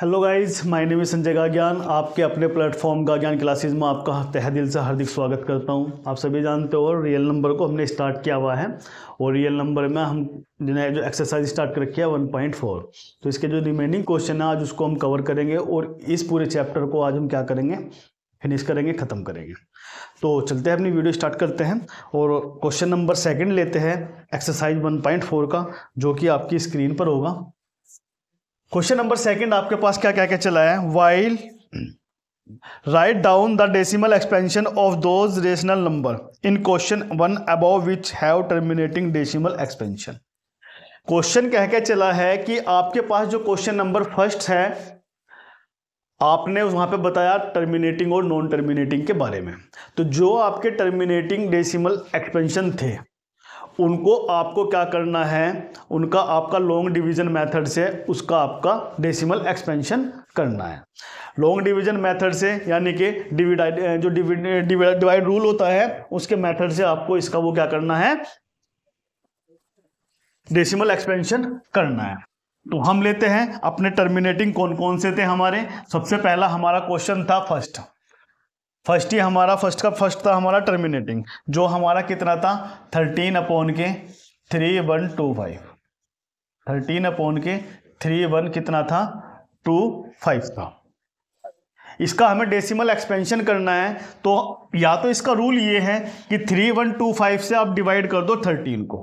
hello guys my name is Sanjay का ज्ञान आपके अपने प्लेटफॉर्म का ज्ञान क्लासेस में आपका तह दिल से हार्दिक स्वागत करता हूं आप सभी जानते हो रियल नंबर को हमने स्टार्ट किया हुआ है और रियल नंबर में हम जिन्हें जो एक्सरसाइज स्टार्ट कर रखी है वन पॉइंट फोर तो इसके जो रिमेनिंग क्वेश्चन है आज उसको हम कवर करेंगे और इस पूरे चैप्टर को आज हम क्या करेंगे फिनिश करेंगे ख़त्म करेंगे तो चलते हैं अपनी वीडियो स्टार्ट करते हैं और क्वेश्चन नंबर सेकेंड लेते हैं एक्सरसाइज वन का जो कि आपकी स्क्रीन पर होगा क्वेश्चन नंबर सेकंड आपके पास क्या क्या क्या चला है while write down the decimal expansion of those rational number in question one above which have terminating decimal expansion question कह के चला है कि आपके पास जो क्वेश्चन नंबर फर्स्ट है आपने वहां पे बताया टर्मिनेटिंग और नॉन टर्मिनेटिंग के बारे में तो जो आपके टर्मिनेटिंग डेसिमल एक्सपेंशन थे उनको आपको क्या करना है उनका आपका लॉन्ग डिवीजन मेथड से उसका आपका डेसिमल एक्सपेंशन करना है लॉन्ग डिवीजन मेथड से यानी कि डिविडाइड जो डिवाइड रूल होता है उसके मेथड से आपको इसका वो क्या करना है डेसिमल एक्सपेंशन करना है तो हम लेते हैं अपने टर्मिनेटिंग कौन कौन से थे हमारे सबसे पहला हमारा क्वेश्चन था फर्स्ट फर्स्ट ही हमारा फर्स्ट का फर्स्ट था हमारा टर्मिनेटिंग जो हमारा कितना था थर्टीन अपॉन के three one two five thirteen upon के थ्री वन कितना था टू फाइव था इसका हमें डेसिमल एक्सपेंशन करना है तो या तो इसका रूल ये है कि थ्री वन टू फाइव से आप डिवाइड कर दो थर्टीन को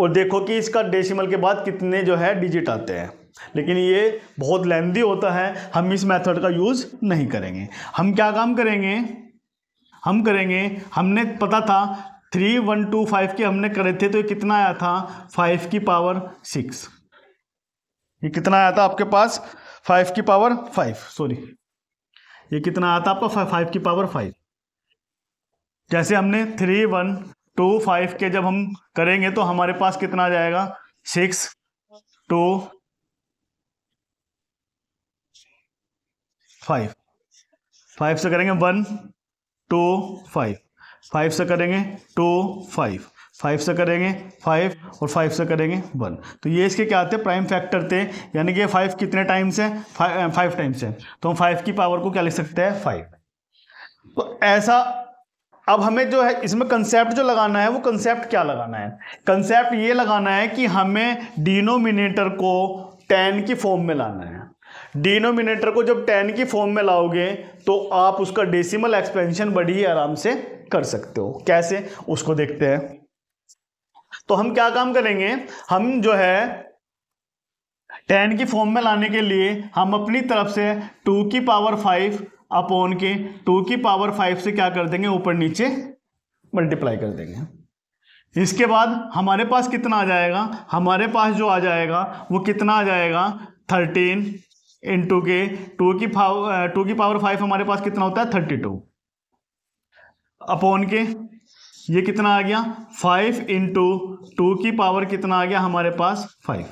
और देखो कि इसका डेसिमल के बाद कितने जो है डिजिट आते हैं लेकिन ये बहुत लेंदी होता है हम इस मेथड का यूज़ नहीं करेंगे हम क्या काम करेंगे हम करेंगे हमने पता था थ्री वन टू फाइव के हमने करे थे तो ये कितना आया था फाइव की पावर सिक्स ये कितना आया था आपके पास फाइव की पावर फाइव सॉरी ये कितना आया था आपका फाइव की पावर फाइव जैसे हमने थ्री वन टू फाइव के जब हम करेंगे तो हमारे पास कितना आ जाएगा सिक्स टू फाइव फाइव से करेंगे वन टू फाइव फाइव से करेंगे टू फाइव फाइव से करेंगे फाइव और फाइव से करेंगे वन तो ये इसके क्या आते हैं प्राइम फैक्टर थे यानी कि फाइव कितने टाइम्स हैं फाइव फाइव टाइम्स हैं तो हम फाइव की पावर को क्या लिख सकते हैं फाइव तो ऐसा अब हमें जो है इसमें कंसेप्ट जो लगाना है वो कंसेप्ट क्या लगाना है कंसेप्ट ये लगाना है कि हमें डिनोमिनेटर को टेन की फॉर्म में लाना है डिनोमिनेटर को जब टेन की फॉर्म में लाओगे तो आप उसका डेसिमल एक्सपेंशन बड़ी ही आराम से कर सकते हो कैसे उसको देखते हैं तो हम क्या काम करेंगे हम जो है टेन की फॉर्म में लाने के लिए हम अपनी तरफ से टू की पावर फाइव अपॉन के टू की पावर फाइव से क्या कर देंगे ऊपर नीचे मल्टीप्लाई कर देंगे इसके बाद हमारे पास कितना आ जाएगा हमारे पास जो आ जाएगा वो कितना आ जाएगा थर्टीन इंटू के टू की पावर टू uh, की पावर फाइव हमारे पास कितना होता है थर्टी टू अपॉन के ये कितना आ गया फाइव इंटू टू की पावर कितना आ गया हमारे पास फाइव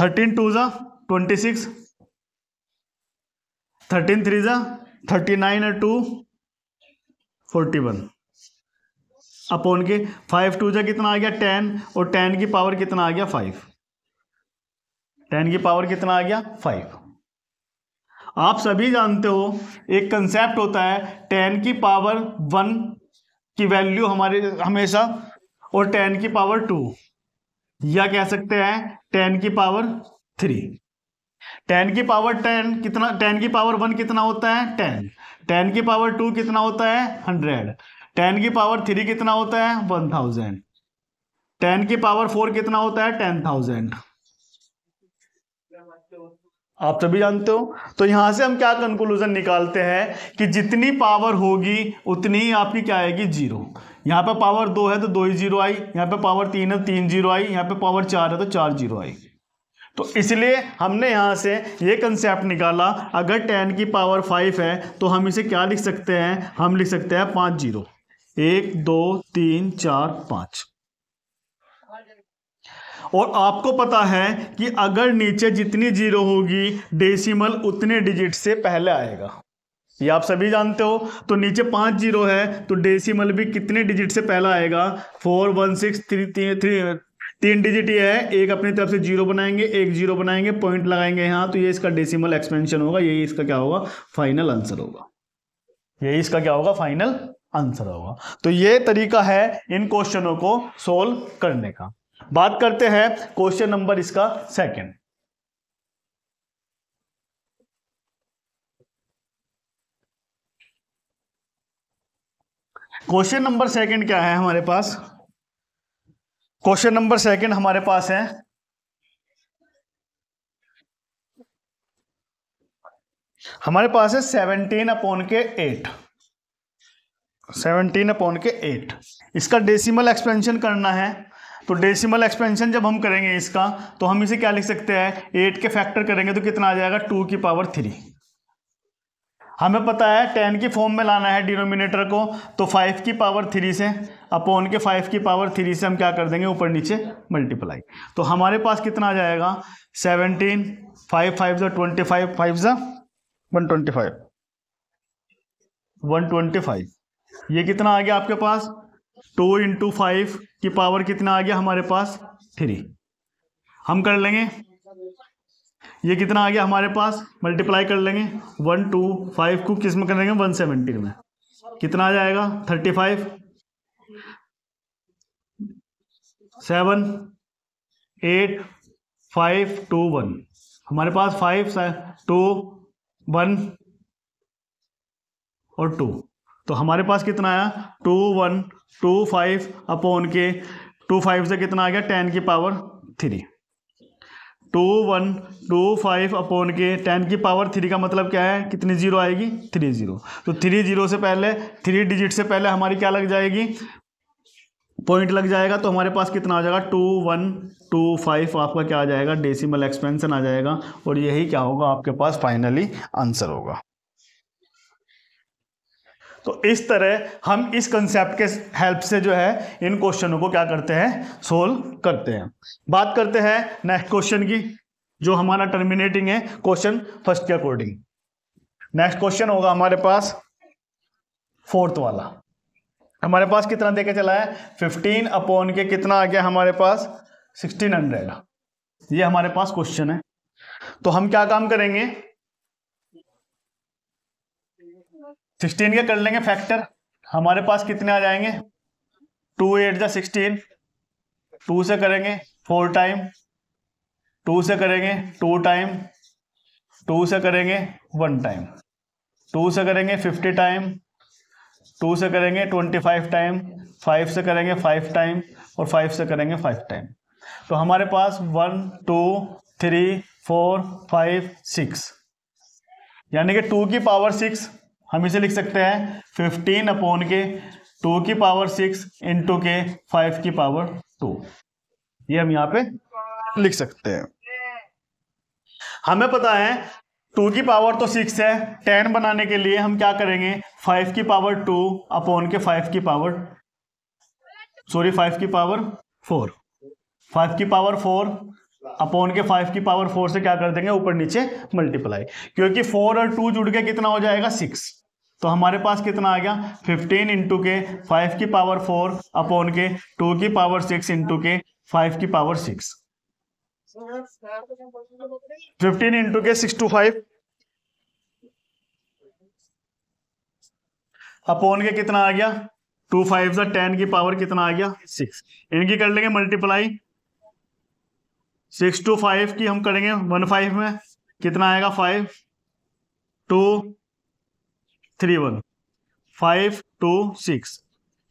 थर्टीन टू जा ट्वेंटी सिक्स थर्टीन थ्री जा thirty nine two forty one upon के फाइव टू जा कितना आ गया टेन और टेन की पावर कितना आ गया फाइव टेन की पावर कितना आ गया फाइव आप सभी जानते हो एक कंसेप्ट होता है टेन की पावर वन की वैल्यू हमारे हमेशा और टेन की पावर टू या कह सकते हैं टेन की पावर थ्री टेन की पावर टेन कितना टेन की पावर वन कितना होता है टेन टेन की पावर टू कितना होता है हंड्रेड टेन की पावर थ्री कितना होता है वन थाउजेंड टेन की पावर फोर कितना होता है टेन थाउजेंड आप सभी जानते हो तो यहां से हम क्या कंक्लूजन निकालते हैं कि जितनी पावर होगी उतनी ही आपकी क्या आएगी जीरो यहाँ पे पावर दो है तो दो ही जीरो आई यहाँ पे पावर तीन है तो तीन जीरो आई यहाँ पे पावर चार है तो चार जीरो आई तो इसलिए हमने यहाँ से ये कंसेप्ट निकाला अगर टेन की पावर फाइव है तो हम इसे क्या लिख सकते हैं हम लिख सकते हैं पाँच जीरो एक दो तीन चार पाँच और आपको पता है कि अगर नीचे जितनी जीरो होगी डेसिमल उतने डिजिट से पहले आएगा ये आप सभी जानते हो तो नीचे पाँच जीरो है तो डेसिमल भी कितने डिजिट से पहला आएगा four one six three three three तीन डिजिट ये है एक अपनी तरफ से जीरो बनाएंगे एक जीरो बनाएंगे पॉइंट लगाएंगे यहाँ तो ये इसका डेसिमल एक्सपेंशन होगा यही इसका क्या होगा फाइनल आंसर होगा यही इसका क्या होगा फाइनल आंसर होगा तो ये तरीका है इन क्वेश्चनों को सोल्व करने का बात करते हैं क्वेश्चन नंबर इसका सेकंड क्वेश्चन नंबर सेकंड क्या है हमारे पास क्वेश्चन नंबर सेकंड हमारे पास है हमारे पास है सेवनटीन अपॉन के एट सेवनटीन अपॉन के एट इसका डेसिमल एक्सपेंशन करना है तो डेसिमल एक्सपेंशन जब हम करेंगे इसका तो हम इसे क्या लिख सकते हैं एट के फैक्टर करेंगे तो कितना आ जाएगा टू की पावर थ्री हमें पता है टेन की फॉर्म में लाना है डिनोमिनेटर को तो फाइव की पावर थ्री से अपॉन के फाइव की पावर थ्री से हम क्या कर देंगे ऊपर नीचे मल्टीप्लाई तो हमारे पास कितना आ जाएगा सेवनटीन फाइव फाइव ज़ा ट्वेंटी फाइव फाइव जो one twenty five one twenty five ये कितना आ गया आपके पास टू इंटू फाइव की पावर कितना आ गया हमारे पास थ्री हम कर लेंगे ये कितना आ गया हमारे पास मल्टीप्लाई कर लेंगे वन टू फाइव को किस में कर लेंगे वन सेवेंटी में कितना आ जाएगा thirty five seven eight five two one हमारे पास फाइव टू वन और टू तो हमारे पास कितना आया two one two five upon के टू फाइव से कितना आ गया टेन की power three two one two five upon के टेन की पावर थ्री का मतलब क्या है कितनी जीरो आएगी थ्री जीरो तो थ्री जीरो से पहले थ्री डिजिट से पहले हमारी क्या लग जाएगी पॉइंट लग जाएगा तो हमारे पास कितना आ जाएगा टू वन टू फाइव आपका क्या आ जाएगा डेसिमल एक्सपेंसन आ जाएगा और यही क्या होगा आपके पास फाइनली आंसर होगा तो इस तरह हम इस कंसेप्ट के हेल्प से जो है इन क्वेश्चनों को क्या करते हैं सोल्व करते हैं बात करते हैं नेक्स्ट क्वेश्चन की जो हमारा टर्मिनेटिंग है क्वेश्चन फर्स्ट के अकॉर्डिंग नेक्स्ट क्वेश्चन होगा हमारे पास फोर्थ वाला हमारे पास कितना देके चला है फिफ्टीन अपॉन के कितना आ गया हमारे पास सिक्सटीन हंड्रेड ये हमारे पास क्वेश्चन है तो हम क्या काम करेंगे सिक्सटीन के कर लेंगे फैक्टर हमारे पास कितने आ जाएंगे टू एट जा सिक्सटीन टू से करेंगे फोर टाइम टू से करेंगे टू टाइम टू से करेंगे वन टाइम टू से करेंगे फिफ्टी टाइम टू से करेंगे ट्वेंटी फाइव टाइम फाइव से करेंगे फाइव टाइम और फाइव से करेंगे फाइव टाइम तो हमारे पास one two three four five six यानी कि टू की पावर सिक्स हम इसे लिख सकते हैं फिफ्टीन अपॉन के टू की पावर सिक्स इंटू के फाइव की पावर टू ये हम यहाँ पे लिख सकते हैं हमें पता है टू की पावर तो सिक्स है टेन बनाने के लिए हम क्या करेंगे फाइव की पावर टू अपॉन के फाइव की पावर सॉरी फाइव की पावर फोर फाइव की पावर फोर अपॉन के फाइव की पावर फोर से क्या कर देंगे ऊपर नीचे मल्टीप्लाई क्योंकि फोर और टू जुड़ के कितना हो जाएगा सिक्स तो हमारे पास कितना आ गया 15 इंटू के फाइव की पावर फोर अपॉन के टू की पावर सिक्स इंटू के फाइव की पावर सिक्स फिफ्टीन इंटू के सिक्स टू फाइव अपॉन के कितना आ गया टू फाइव से टेन की पावर कितना आ गया सिक्स इनकी कर लेंगे मल्टीप्लाई सिक्स टू फाइव की हम करेंगे वन फाइव में कितना आएगा five two three one five two six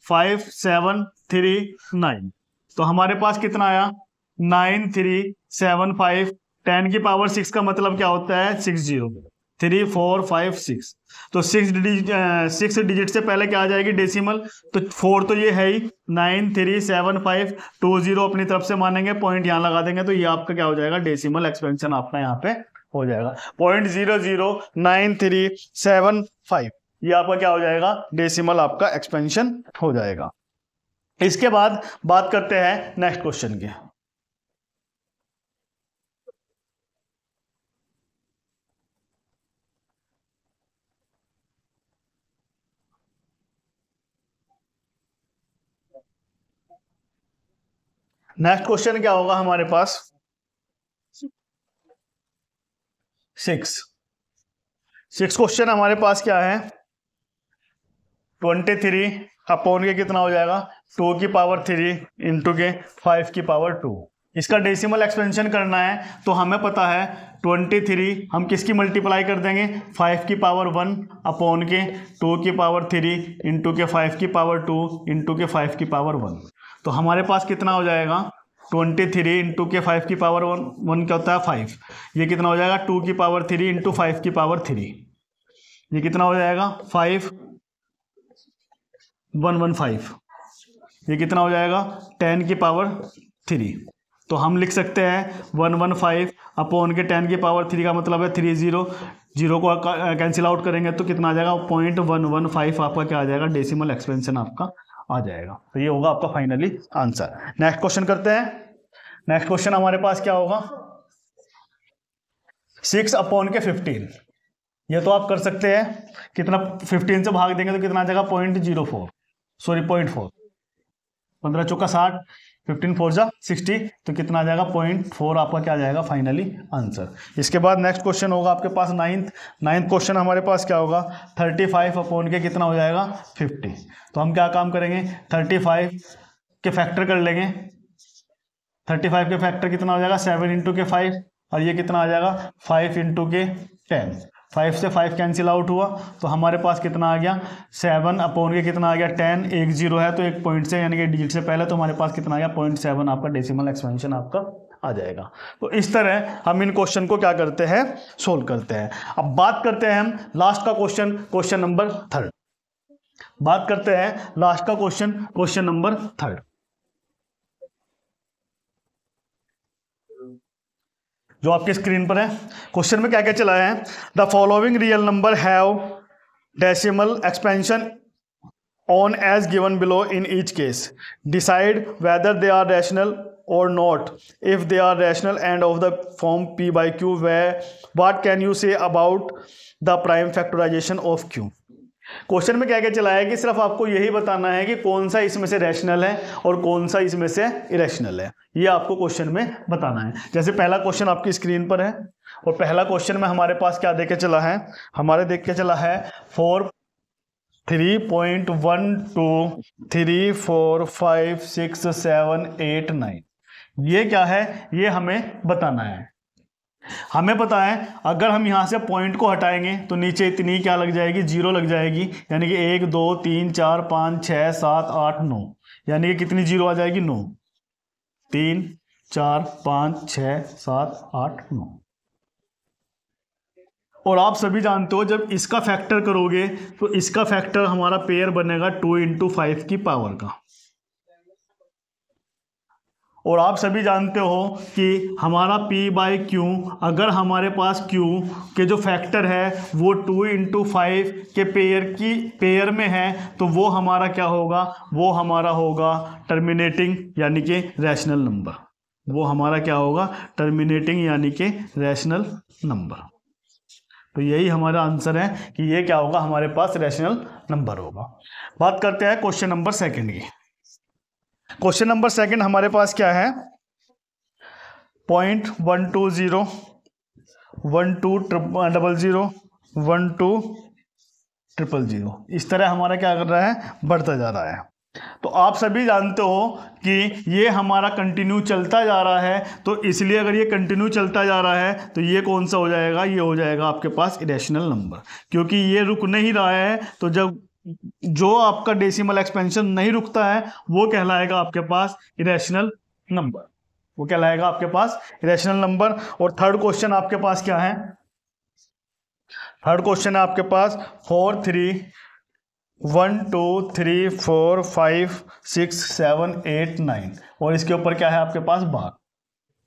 five seven three nine तो हमारे पास कितना आया nine three seven five ten की पावर सिक्स का मतलब क्या होता है six zero three four five six तो सिक्स डिजिट सिक्स डिजिट से पहले क्या आ जाएगी डेसिमल तो फोर तो ये है ही nine three seven five two zero अपनी तरफ से मानेंगे पॉइंट यहाँ लगा देंगे तो ये आपका क्या हो जाएगा डेसिमल एक्सपेंशन आपका यहाँ पे हो जाएगा point zero zero nine three seven five ये आपका क्या हो जाएगा डेसिमल आपका एक्सपेंशन हो जाएगा इसके बाद बात करते हैं नेक्स्ट क्वेश्चन की नेक्स्ट क्वेश्चन क्या होगा हमारे पास सिक्स सिक्स क्वेश्चन हमारे पास क्या है ट्वेंटी थ्री अपॉन के कितना हो जाएगा टू की पावर थ्री इंटू के फाइव की पावर टू इसका डेसिमल एक्सपेंशन करना है तो हमें पता है ट्वेंटी थ्री हम किसकी मल्टीप्लाई कर देंगे फाइव की पावर वन अपॉन के टू की पावर थ्री इंटू के फाइव की पावर टू इंटू के फाइव की पावर वन तो हमारे पास कितना हो जाएगा ट्वेंटी थ्री इंटू के फाइव की पावर वन वन क्या होता है फाइव ये कितना हो जाएगा टू की पावर थ्री इंटू फाइव की पावर थ्री ये कितना हो जाएगा फाइव वन वन फाइव ये कितना हो जाएगा टेन की पावर थ्री तो हम लिख सकते हैं वन वन फाइव अपॉन के टेन की पावर थ्री का मतलब है थ्री जीरो जीरो को कैंसिल आउट करेंगे तो कितना आ जाएगा पॉइंट वन वन फाइव आपका क्या आ जाएगा डेसिमल एक्सपेंशन आपका आ जाएगा तो ये होगा आपका फाइनली आंसर नेक्स्ट क्वेश्चन करते हैं नेक्स्ट क्वेश्चन हमारे पास क्या होगा सिक्स अपॉन के फिफ्टीन ये तो आप कर सकते हैं कितना फिफ्टीन से भाग देंगे तो कितना आ जाएगा point zero four sorry point four पंद्रह चौका साठ फिफ्टीन फोर जा सिक्सटी तो कितना आ जाएगा पॉइंट फोर आपका क्या आ जाएगा फाइनली आंसर इसके बाद नेक्स्ट क्वेश्चन होगा आपके पास नाइन्थ नाइन्थ क्वेश्चन हमारे पास क्या होगा थर्टी फाइव अपॉन के कितना हो जाएगा फिफ्टी तो हम क्या काम करेंगे थर्टी फाइव के फैक्टर कर लेंगे थर्टी फाइव के फैक्टर कितना हो जाएगा सेवन इंटू के फाइव और ये कितना आ जाएगा फाइव इंटू के टेन फाइव से फाइव कैंसिल आउट हुआ तो हमारे पास कितना आ गया सेवन अपॉन के कितना आ गया टेन एक जीरो है तो एक पॉइंट से यानी कि डिजिट से पहले तो हमारे पास कितना आ गया पॉइंट सेवन आपका डेसिमल एक्सपेंशन आपका आ जाएगा तो इस तरह हम इन क्वेश्चन को क्या करते हैं सोल्व करते हैं अब बात करते हैं हम लास्ट का क्वेश्चन क्वेश्चन नंबर थर्ड बात करते हैं लास्ट का क्वेश्चन क्वेश्चन नंबर थर्ड जो आपके स्क्रीन पर है क्वेश्चन में क्या क्या चलाया है the following real number have decimal expansion on as given below in each case decide whether they are rational और not if they are rational and of the form p by q way what can you say about the prime factorization of q question में क्या क्या चला है कि सिर्फ आपको यही बताना है कि कौन सा इसमें से रैशनल है और कौन सा इसमें से इरेशनल है ये आपको क्वेश्चन में बताना है जैसे पहला क्वेश्चन आपकी स्क्रीन पर है और पहला क्वेश्चन में हमारे पास क्या देखे चला है हमारे देख के चला है four three point one two three four five six seven eight nine ये क्या है ये हमें बताना है हमें पता है अगर हम यहाँ से पॉइंट को हटाएंगे तो नीचे इतनी क्या लग जाएगी जीरो लग जाएगी यानी कि एक दो तीन चार पाँच छः सात आठ नौ यानी कि कितनी जीरो आ जाएगी नौ तीन चार पाँच छः सात आठ नौ और आप सभी जानते हो जब इसका फैक्टर करोगे तो इसका फैक्टर हमारा पेयर बनेगा टू इंटू फाइव की पावर का और आप सभी जानते हो कि हमारा P बाई क्यू अगर हमारे पास Q के जो फैक्टर है वो टू इंटू फाइव के पेयर की पेयर में है तो वो हमारा क्या होगा वो हमारा होगा टर्मिनेटिंग यानी कि रैशनल नंबर वो हमारा क्या होगा टर्मिनेटिंग यानी कि रैशनल नंबर तो यही हमारा आंसर है कि ये क्या होगा हमारे पास रैशनल नंबर होगा बात करते हैं क्वेश्चन नंबर सेकेंड की क्वेश्चन नंबर सेकंड हमारे पास क्या है point one two zero one two double zero one two triple zero इस तरह हमारा क्या कर रहा है बढ़ता जा रहा है तो आप सभी जानते हो कि ये हमारा कंटिन्यू चलता जा रहा है तो इसलिए अगर ये कंटिन्यू चलता जा रहा है तो ये कौन सा हो जाएगा ये हो जाएगा आपके पास इरेशनल नंबर क्योंकि ये रुक नहीं रहा है तो जब जो आपका डेसिमल एक्सपेंशन नहीं रुकता है वो कहलाएगा आपके पास इरेशनल नंबर वो कहलाएगा आपके पास इरेशनल नंबर और थर्ड क्वेश्चन आपके पास क्या है थर्ड क्वेश्चन है आपके पास four three one two three four five six seven eight nine और इसके ऊपर क्या है आपके पास भाग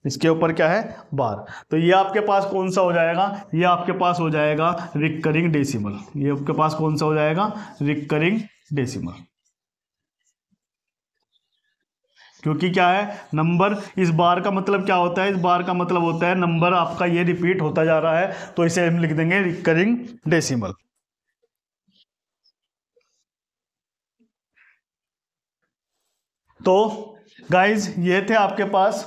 इसके ऊपर क्या है बार तो ये आपके पास कौन सा हो जाएगा ये आपके पास हो जाएगा रिकरिंग डेसिमल ये आपके पास कौन सा हो जाएगा रिकरिंग डेसिमल क्योंकि क्या है नंबर इस बार का मतलब क्या होता है इस बार का मतलब होता है नंबर आपका ये रिपीट होता जा रहा है तो इसे हम लिख देंगे रिकरिंग डेसिमल तो गाइज ये थे आपके पास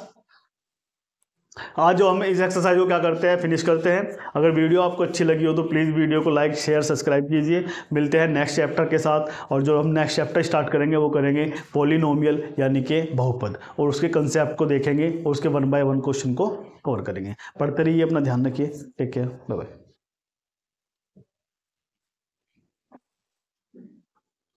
आज जो हम इस एक्सरसाइज को क्या करते हैं फिनिश करते हैं अगर वीडियो आपको अच्छी लगी हो तो प्लीज़ वीडियो को लाइक शेयर सब्सक्राइब कीजिए मिलते हैं नेक्स्ट चैप्टर के साथ और जो हम नेक्स्ट चैप्टर स्टार्ट करेंगे वो करेंगे पोलिनोमियल यानी कि बहुपद और उसके कंसेप्ट को देखेंगे और उसके वन बाय वन क्वेश्चन को कवर करेंगे पढ़ते रहिए अपना ध्यान रखिए टेक केयर बाय